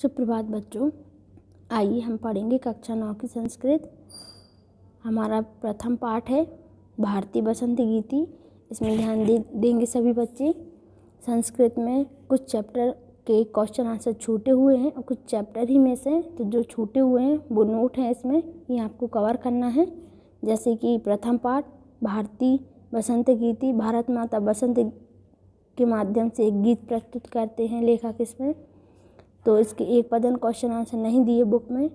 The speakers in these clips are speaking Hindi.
सुप्रभात बच्चों आइए हम पढ़ेंगे कक्षा नौ की संस्कृत हमारा प्रथम पाठ है भारतीय बसंत गीति इसमें ध्यान दे देंगे सभी बच्चे संस्कृत में कुछ चैप्टर के क्वेश्चन आंसर छूटे हुए हैं और कुछ चैप्टर ही में से तो जो छूटे हुए हैं वो नोट हैं इसमें ये आपको कवर करना है जैसे कि प्रथम पाठ भारतीय बसंत गीति भारत माता बसंत के माध्यम से एक गीत प्रस्तुत करते हैं लेखक इसमें तो इसके एक पदन क्वेश्चन आंसर नहीं दिए बुक में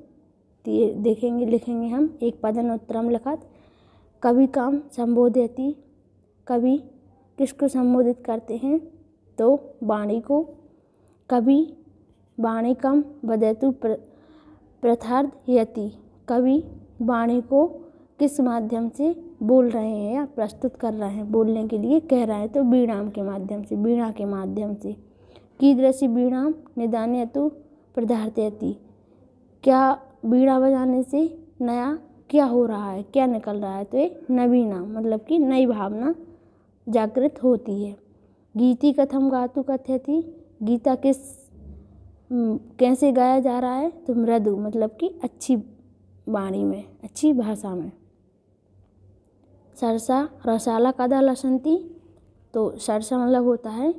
दिए देखेंगे लिखेंगे हम एक पदन उत्तरम लिखा कवि काम संबोधयति कवि किसको संबोधित करते हैं तो वाणी को कवि वाणी कम प्र प्रथार्थ यति कवि वाणी को किस माध्यम से बोल रहे हैं या प्रस्तुत कर रहे हैं बोलने के लिए कह रहे हैं तो वीणाम के माध्यम से बीणा के माध्यम से कीदृशी वीणा निदाने अतु प्रधारती क्या वीणा बजाने से नया क्या हो रहा है क्या निकल रहा है तो ये नवीना मतलब कि नई भावना जागृत होती है गीति कथम गातु कथ्य थी गीता किस कैसे गाया जा रहा है तो मृदु मतलब कि अच्छी वाणी में अच्छी भाषा में सरसा रसाला कदा लसंती तो सरसा मतलब होता है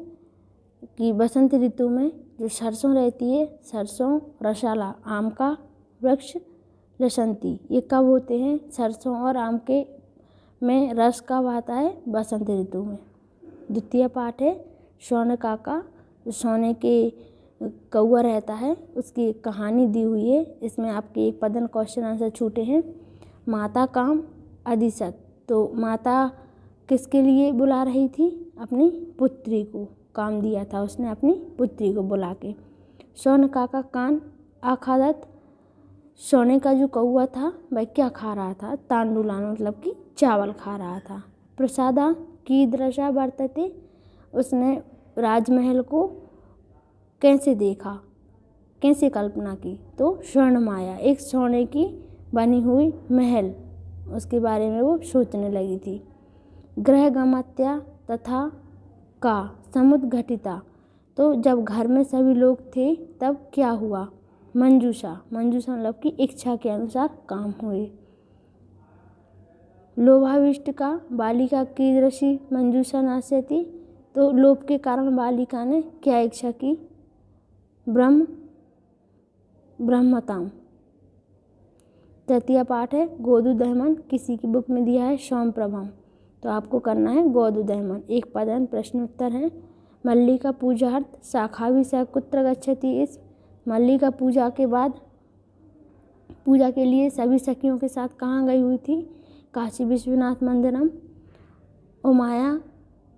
कि बसंत ऋतु में जो सरसों रहती है सरसों रसाला आम का वृक्ष लसंती ये कब होते हैं सरसों और आम के में रस कब आता है बसंत ऋतु में द्वितीय पाठ है सोने काका सोने के कौआ रहता है उसकी कहानी दी हुई है इसमें आपके एक पदन क्वेश्चन आंसर छूटे हैं माता काम अधिशत तो माता किसके लिए बुला रही थी अपनी पुत्री को काम दिया था उसने अपनी पुत्री को बुला के सोन काका कान आखादत सोने का जो कौआ था वह क्या खा रहा था तांडुलान मतलब कि चावल खा रहा था प्रसादा की दृशा बरतते उसने राजमहल को कैसे देखा कैसे कल्पना की तो स्वर्ण माया एक सोने की बनी हुई महल उसके बारे में वो सोचने लगी थी ग्रह गमत्या तथा का समुद्घटिता तो जब घर में सभी लोग थे तब क्या हुआ मंजूषा मंजूषा मतलब की इच्छा के अनुसार काम हुए लोभाविष्ट का बालिका की दृषि मंजूषा थी तो लोभ के कारण बालिका ने क्या इच्छा की ब्रह्म ब्रह्मताम तृतीय पाठ है गोदू दहमन किसी की बुक में दिया है सौम प्रभाम तो आपको करना है उदयमन एक पदन उत्तर है मल्लिका अर्थ शाखा भी सह कुत्र गच्छति इस मल्लिका पूजा के बाद पूजा के लिए सभी सखियों के साथ कहाँ गई हुई थी काशी विश्वनाथ मंदिरम उमाया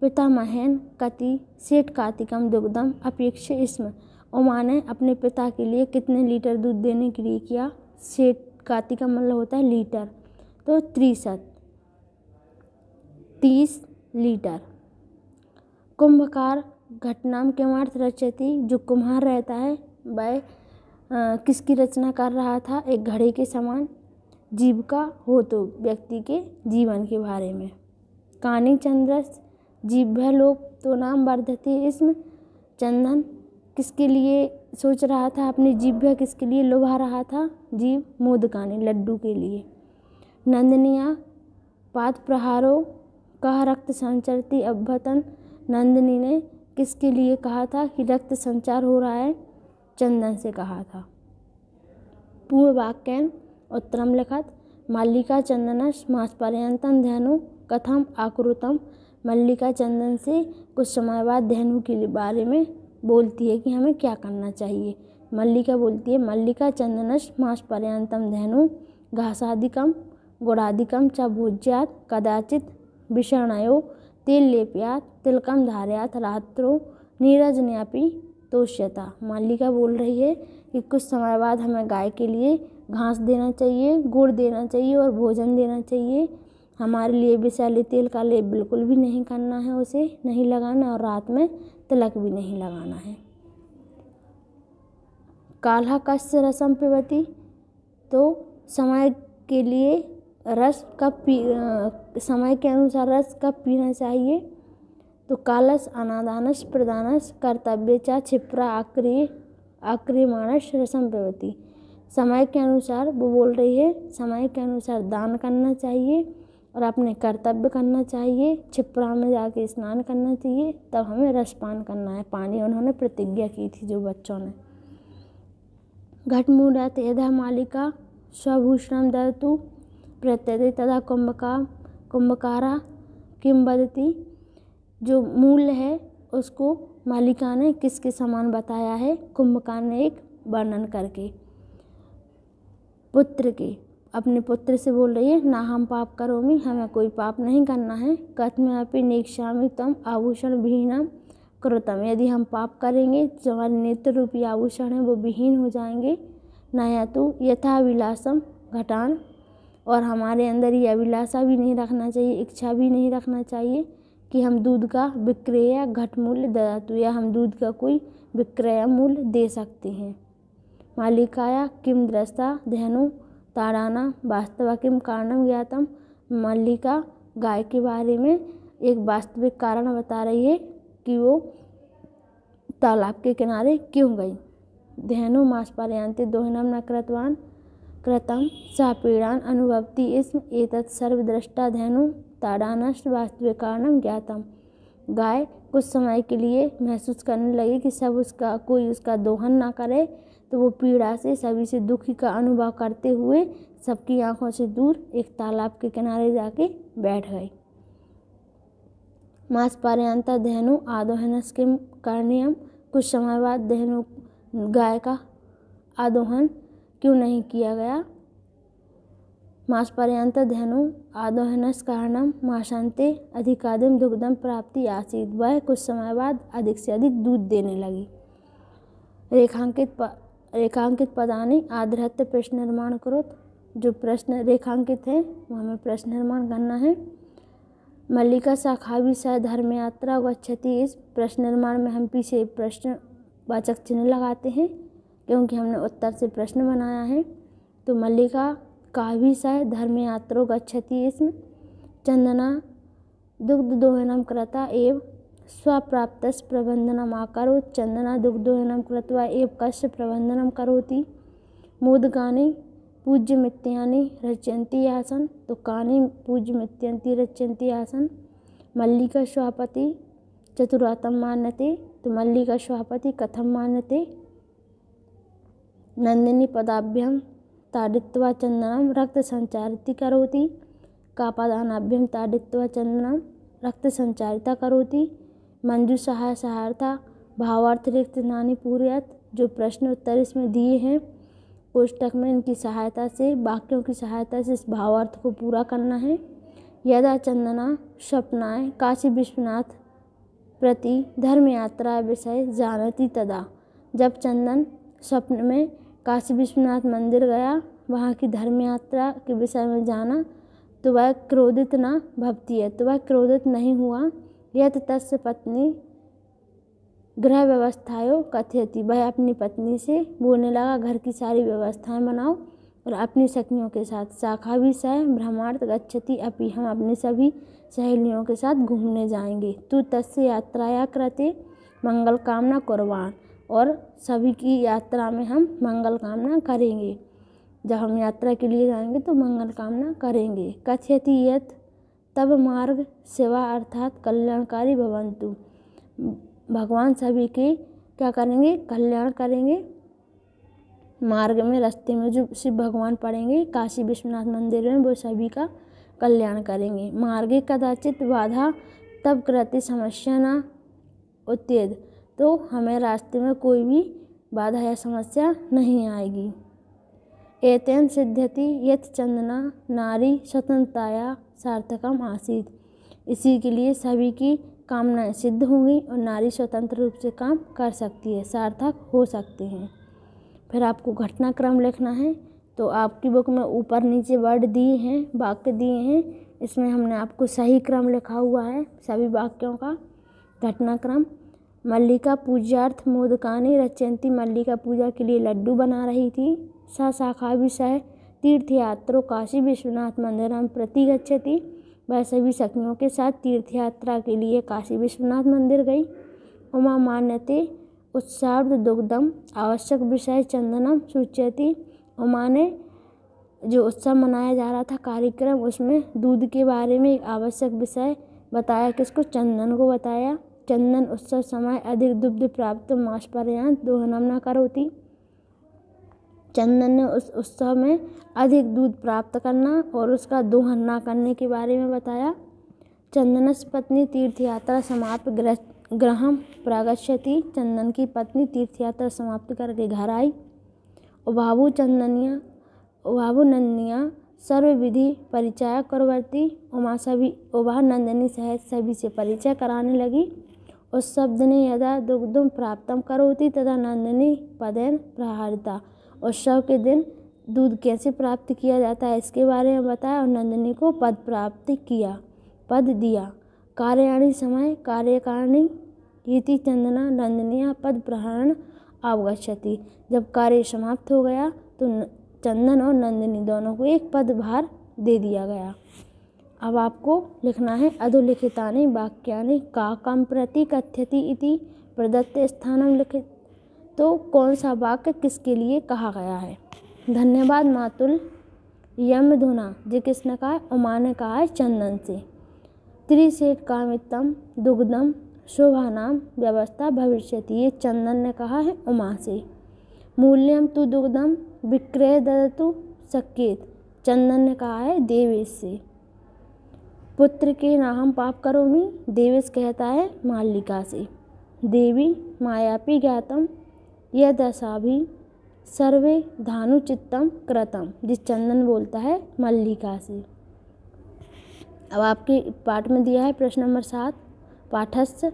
पिता महेन कति सेठ कार्तिकम दुग्धम अपेक्ष इसम उमा ने अपने पिता के लिए कितने लीटर दूध देने के लिए किया सेठ कार्तिकम मतलब होता है लीटर तो त्रिशत तीस लीटर कुंभकार घटनाम किमार्थ रचयति जो कुम्हार रहता है वह किसकी रचना कर रहा था एक घड़े के समान जीविका हो तो व्यक्ति के जीवन के बारे में कानी चंद्रस भय लोक तो नाम वर्धते इसम चंदन किसके लिए सोच रहा था अपनी जीव्य किसके लिए लुभा रहा था जीव मोदकानी लड्डू के लिए नंदनिया पात प्रहारों कहा रक्त संचरती अभ्यतन नंदिनी ने किसके लिए कहा था कि रक्त संचार हो रहा है चंदन से कहा था पूर्व वाक्यन उत्तरम लिखत मल्लिका मास पर्यतन धैनु कथम आकृतम मल्लिका चंदन से कुछ समय बाद धैनु के बारे में बोलती है कि हमें क्या करना चाहिए मल्लिका बोलती है मल्लिका चंदनश पर्यतम धैनु घासादिकम गुणादिकम च भोज्यात कदाचित तेल तेल्लेप्या तिलकम धारयाथ रात्रो नीरज न्यापी तोष्यता मालिका बोल रही है कि कुछ समय बाद हमें गाय के लिए घास देना चाहिए गुड़ देना चाहिए और भोजन देना चाहिए हमारे लिए विषैले तेल का लेप बिल्कुल भी नहीं करना है उसे नहीं लगाना और रात में तिलक भी नहीं लगाना है काला कश्य रसम पिबती तो समय के लिए रस कब पी समय के अनुसार रस कब पीना चाहिए तो कालस अनादानस प्रदानस कर्तव्य चा छिपरा आक्रिय आक्रिय मानस रसम प्रवृत्ति समय के अनुसार वो बोल रही है समय के अनुसार दान करना चाहिए और अपने कर्तव्य करना चाहिए छिपरा में जाके स्नान करना चाहिए तब हमें रस पान करना है पानी उन्होंने प्रतिज्ञा की थी जो बच्चों ने घटमूढ़ तेधा मालिका स्वभूषण दतु प्रत्यय तथा कुम्भका कुम्भकारा किंवदती जो मूल है उसको मालिका ने किसके समान बताया है कुंभकार ने एक वर्णन करके पुत्र के अपने पुत्र से बोल रही है ना हम पाप करोगी हमें कोई पाप नहीं करना है कथमपि निक्षामी तम आभूषण विहीनम क्रोतम यदि हम पाप करेंगे जो हमारे नेत्र रूपी आभूषण है वो विहीन हो जाएंगे नया तो यथा विलासम घटान और हमारे अंदर ये अभिलाषा भी नहीं रखना चाहिए इच्छा भी नहीं रखना चाहिए कि हम दूध का विक्रय या घट मूल्य दातु या हम दूध का कोई विक्रय मूल्य दे सकते हैं मालिकाया किम दृष्टा धनु ताराना वास्तव किम कारणम ज्ञातम मल्लिका गाय के बारे में एक वास्तविक कारण बता रही है कि वो तालाब के किनारे क्यों गई धैनु मास पर्यांते दोहनम न कृतम सा पीडान् अनुभवती स्म एतत् सर्वद्रष्टाध्ययनं ताडानश्च वास्तविकारणं ज्ञातम गाय कुछ समय के लिए महसूस करने लगी कि सब उसका कोई उसका दोहन ना करे तो वो पीड़ा से सभी से दुखी का अनुभव करते हुए सबकी आंखों से दूर एक तालाब के किनारे जाके बैठ गई मास पर्यंता धैनु आदोहनस के कारणियम कुछ समय बाद धैनु गाय का आदोहन क्यों नहीं किया गया धनु मासपर्यन्तधनुः कारणम मासान्ते अधिकादिम दुग्धम प्राप्ति आसीत वह कुछ समय बाद अधिक से अधिक दूध देने लगी रेखांकित प रेखांकित पदानी आधृत्य प्रश्न निर्माण करो जो प्रश्न रेखांकित है वो हमें प्रश्न निर्माण करना है मल्लिका साखावी सह धर्म यात्रा व क्षति इस प्रश्न निर्माण में हम पीछे प्रश्न वाचक चिन्ह लगाते हैं क्योंकि हमने उत्तर से प्रश्न बनाया है तो मल्लिका काव्य सह धर्म यात्रो गति इसम चंदना दुग्ध दोहनम कृता एव स्वप्राप्त प्रबंधनम आकरो चंदना दोहनम कृत्वा एव कश्य प्रबंधनम करोति मोदकाने पूज्य मित्यानी रचयती आसन तो काने पूज्य मित्यंती रचयती आसन मल्लिका स्वापति चतुरातम मान्यते तो मल्लिका स्वापति कथम मान्यते नन्दिनी पदाभ्यां ताडित्वा चन्दनं रक्तसञ्चारिति करोति कापादानाभ्यां ताडित्वा रक्त संचारिता करोति मंजूसहाय सहायता भावार्थ रिक्त नानी पूर्यत जो प्रश्न उत्तर इसमें दिए हैं कोष्टक में इनकी सहायता से वाक्यों की सहायता से इस भावार्थ को पूरा करना है यदा चंदना स्वप्नाएँ काशी विश्वनाथ प्रति धर्म यात्रा विषय जानती तदा जब चंदन स्वप्न में काशी विश्वनाथ मंदिर गया वहाँ की धर्म यात्रा के विषय में जाना तो वह क्रोधित ना भक्ति है तो वह क्रोधित नहीं हुआ यत तस्य पत्नी गृह व्यवस्थाओं थी वह अपनी पत्नी से बोलने लगा घर की सारी व्यवस्थाएं बनाओ और अपनी सखियों के साथ शाखा भी सह भ्रमार्थ गच्छति अपि हम अपनी सभी सहेलियों के साथ घूमने जाएंगे तू तस्य यात्राया कृते मंगल कामना कुर्बान और सभी की यात्रा में हम मंगल कामना करेंगे जब हम यात्रा के लिए जाएंगे तो मंगल कामना करेंगे कथ्यति यथ तब मार्ग सेवा अर्थात कल्याणकारी भवंतु भगवान सभी के क्या करेंगे कल्याण करेंगे मार्ग में रास्ते में जो शिव भगवान पढ़ेंगे काशी विश्वनाथ मंदिर में वो सभी का कल्याण करेंगे मार्गे कदाचित बाधा तब कृति समस्या न उत्तेद तो हमें रास्ते में कोई भी बाधा या समस्या नहीं आएगी एतन सिद्धति यथ चंदना नारी स्वतंत्रताया सार्थकम आसीत इसी के लिए सभी की कामनाएं सिद्ध होंगी और नारी स्वतंत्र रूप से काम कर सकती है सार्थक हो सकते हैं फिर आपको घटनाक्रम लिखना है तो आपकी बुक में ऊपर नीचे वर्ड दिए हैं वाक्य दिए हैं इसमें हमने आपको सही क्रम लिखा हुआ है सभी वाक्यों का घटनाक्रम मल्लिका पूजार्थ मोदकानी रचयंती मल्लिका पूजा के लिए लड्डू बना रही थी स शाखा विषय तीर्थयात्रो काशी विश्वनाथ मंदिरम प्रति गच्छती वह सभी सखियों के साथ तीर्थयात्रा के लिए काशी विश्वनाथ मंदिर गई उमा मान्यते उत्साह दुग्धम आवश्यक विषय चंदनम सूचयती उमा ने जो उत्सव मनाया जा रहा था कार्यक्रम उसमें दूध के बारे में एक आवश्यक विषय बताया किसको चंदन को बताया चंदन उत्सव समय अधिक दुग्ध प्राप्त मास्पर्यां दोहनम न करोती चंदन ने उस उत्सव में अधिक दूध प्राप्त करना और उसका दोहन न करने के बारे में बताया चंदनस पत्नी तीर्थ यात्रा समाप्त ग्रह ग्रह चंदन की पत्नी तीर्थ यात्रा समाप्त करके घर आई उभावु चंदनिया नंदनिया सर्व सर्वविधि परिचय करवर्ती उमा सभी उभा नंदनी सहित सभी से परिचय कराने लगी उस ने यदा दुग्धं प्राप्त करोती तदा नंदिनी पदेन प्रहारिता उत्सव के दिन दूध कैसे प्राप्त किया जाता है इसके बारे में बताया और नंदिनी को पद प्राप्त किया पद दिया कार्याणी समय कार्यकारिणी इति चंदना नंदनिया पद प्रहरण आवगछति जब कार्य समाप्त हो गया तो चंदन और नंदिनी दोनों को एक पद भार दे दिया गया अब आपको लिखना है अधोलिखितानि वाक्यानि कम प्रति कथ्यति इति प्रदत्त स्थानं लिखित तो कौन सा वाक्य किसके लिए कहा गया है धन्यवाद मातुल यम धुना जे किसने कहा है उमा ने कहा है चंदन से त्रिशेठ कामितम दुग्धम शोभानाम व्यवस्था भविष्य ये चंदन ने कहा है उमा से मूल्यम तु दुग्धम विक्रय ददतु सकेत चंदन ने कहा है देवेश से पुत्र के नाम पाप करोमी देवेश कहता है मालिका से देवी मायापी ज्ञातम यह दशा भी सर्वे धानुचित्तम कृतम जिस चंदन बोलता है मल्लिका से अब आपके पाठ में दिया है प्रश्न नंबर सात पाठस्थ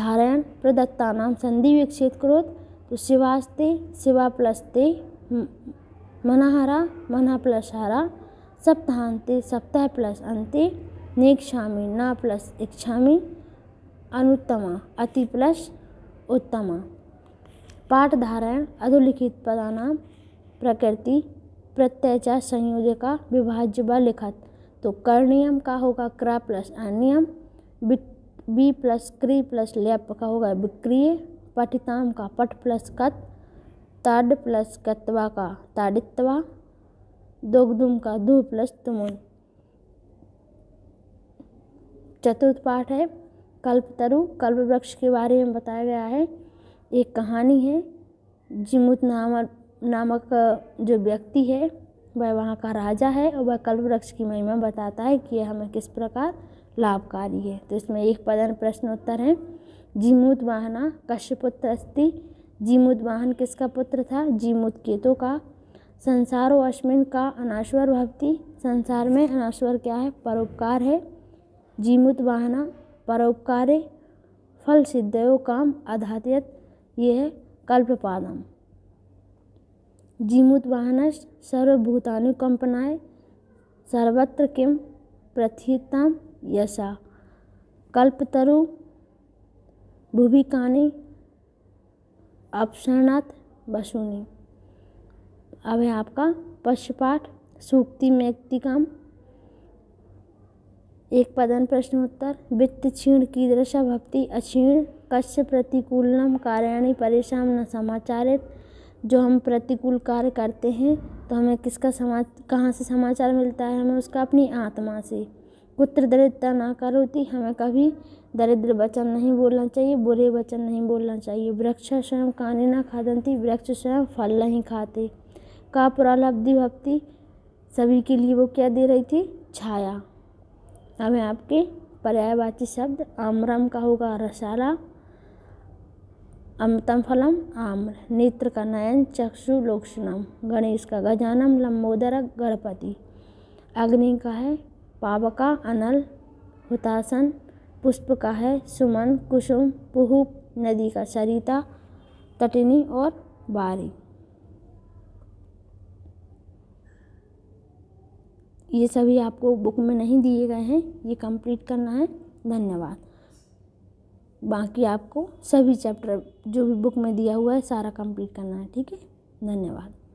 धारायण प्रदत्ता नाम संधि विकसित क्रोध तो शिवास्ते शिवा प्लस ते मनाहरा मना प्लस हरा सप्ताहांते सप्ताह प्लस अंते नेक्षामि ना प्लस इच्छा अनुत्तमा अति प्लस उत्तमा पाठधाराएँ अधोलिखित पदानां प्रकृति प्रत्यय संयोज का विभाज्य व लिखत तो कर्णियम का होगा क्र प्लस अन्यम बी प्लस क्री प्लस लेप का होगा विक्रिय पठिताम का पट प्लस कत ताड प्लस कत्वा का ताडित्वा दोगदुम का दो प्लस तुमुन चतुर्थ पाठ है कल्पतरु कल्प वृक्ष के बारे में बताया गया है एक कहानी है जिमुत नाम नामक जो व्यक्ति है वह वहाँ का राजा है और वह कल्प वृक्ष की महिमा बताता है कि यह हमें किस प्रकार लाभकारी है तो इसमें एक पदन प्रश्नोत्तर है जीमूत वाहना कश्यपुत्र अस्थि जीमूत वाहन किसका पुत्र था जीमूत केतु का संसार व अश्विन का अनाश्वर भक्ति संसार में अनाश्वर क्या है परोपकार है वाहना परोपकार फल सिद्धयो काम आधातयत यह कल्पपादम् जीमूतवाहनश्च वाहन कम्पनाय सर्वत्र किम प्रथितम यशा कल्पतरु भुभिकानि अपसरणात् वसूनि अब है आपका पशुपाठ सूक्ति मैक्तिकम एक पदन प्रश्नोत्तर वित्त क्षीण दृशा भक्ति अक्षीण कश्य प्रतिकूलम कार्याणी परेशान न समाचारित जो हम प्रतिकूल कार्य करते हैं तो हमें किसका समाच कहाँ से समाचार मिलता है हमें उसका अपनी आत्मा से पुत्र दरिद्रता ना करोती हमें कभी दरिद्र वचन नहीं बोलना चाहिए बुरे वचन नहीं बोलना चाहिए वृक्ष स्वयं काने ना खादंती वृक्ष स्वयं फल नहीं खाते का प्रालब्धि भक्ति सभी के लिए वो क्या दे रही थी छाया अब आपके पर्यायवाची शब्द आम्रम का होगा रसाला अमृतम फलम आम्र नेत्र का नयन चक्षु लोक्षणम गणेश का गजानम लम्बोदर गणपति अग्नि का है पावका अनल हुतासन पुष्प का है सुमन कुसुम पुहू नदी का सरिता तटिनी और बारी ये सभी आपको बुक में नहीं दिए गए हैं ये कंप्लीट करना है धन्यवाद बाकी आपको सभी चैप्टर जो भी बुक में दिया हुआ है सारा कंप्लीट करना है ठीक है धन्यवाद